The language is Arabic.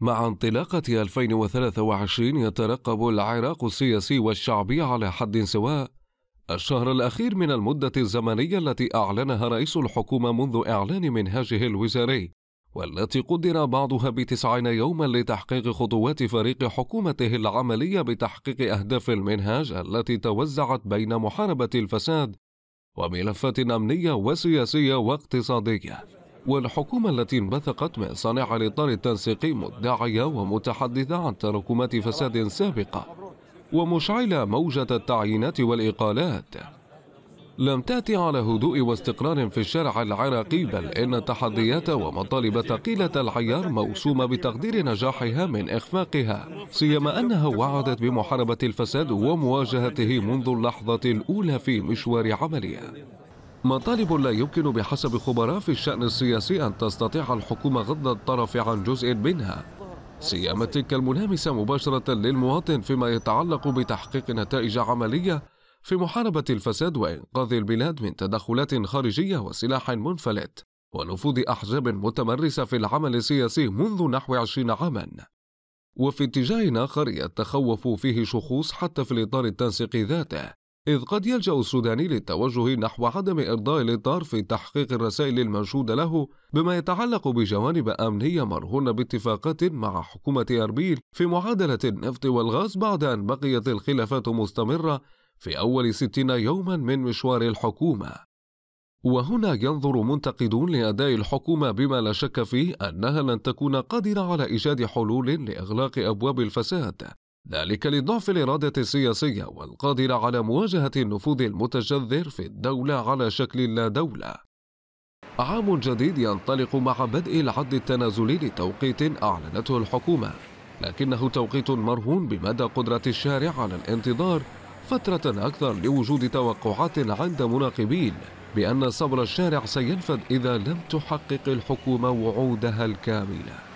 مع انطلاقة 2023 يترقب العراق السياسي والشعبي على حد سواء الشهر الأخير من المدة الزمنية التي أعلنها رئيس الحكومة منذ إعلان منهاجه الوزاري والتي قدر بعضها بتسعين يوما لتحقيق خطوات فريق حكومته العملية بتحقيق أهداف المنهاج التي توزعت بين محاربة الفساد وملفات أمنية وسياسية واقتصادية والحكومة التي انبثقت من صانع الإطار التنسيقي مدعية ومتحدثة عن تراكمات فساد سابقة ومشعلة موجة التعيينات والإقالات لم تأتي على هدوء واستقرار في الشارع العراقي بل إن التحديات ومطالب ثقيلة العيار موسومة بتقدير نجاحها من إخفاقها سيما أنها وعدت بمحاربة الفساد ومواجهته منذ اللحظة الأولى في مشوار عملها مطالب لا يمكن بحسب خبراء في الشأن السياسي أن تستطيع الحكومة غض الطرف عن جزء منها سيما تلك الملامسة مباشرة للمواطن فيما يتعلق بتحقيق نتائج عملية في محاربة الفساد وإنقاذ البلاد من تدخلات خارجية وسلاح منفلت ونفوذ أحزاب متمرسة في العمل السياسي منذ نحو عشرين عاماً وفي اتجاه آخر يتخوف فيه شخوص حتى في الإطار التنسيقي ذاته إذ قد يلجأ السوداني للتوجه نحو عدم إرضاء الإطار في تحقيق الرسائل المنشودة له بما يتعلق بجوانب أمنية مرهونة باتفاقات مع حكومة أربيل في معادلة النفط والغاز بعد أن بقيت الخلافات مستمرة في أول ستين يوما من مشوار الحكومة وهنا ينظر منتقدون لأداء الحكومة بما لا شك فيه أنها لن تكون قادرة على إيجاد حلول لإغلاق أبواب الفساد ذلك لضعف الإرادة السياسية والقادرة على مواجهة النفوذ المتجذر في الدولة على شكل لا دولة عام جديد ينطلق مع بدء العد التنازلي لتوقيت أعلنته الحكومة لكنه توقيت مرهون بمدى قدرة الشارع على الانتظار فترة أكثر لوجود توقعات عند مناقبين بأن صبر الشارع سينفد إذا لم تحقق الحكومة وعودها الكاملة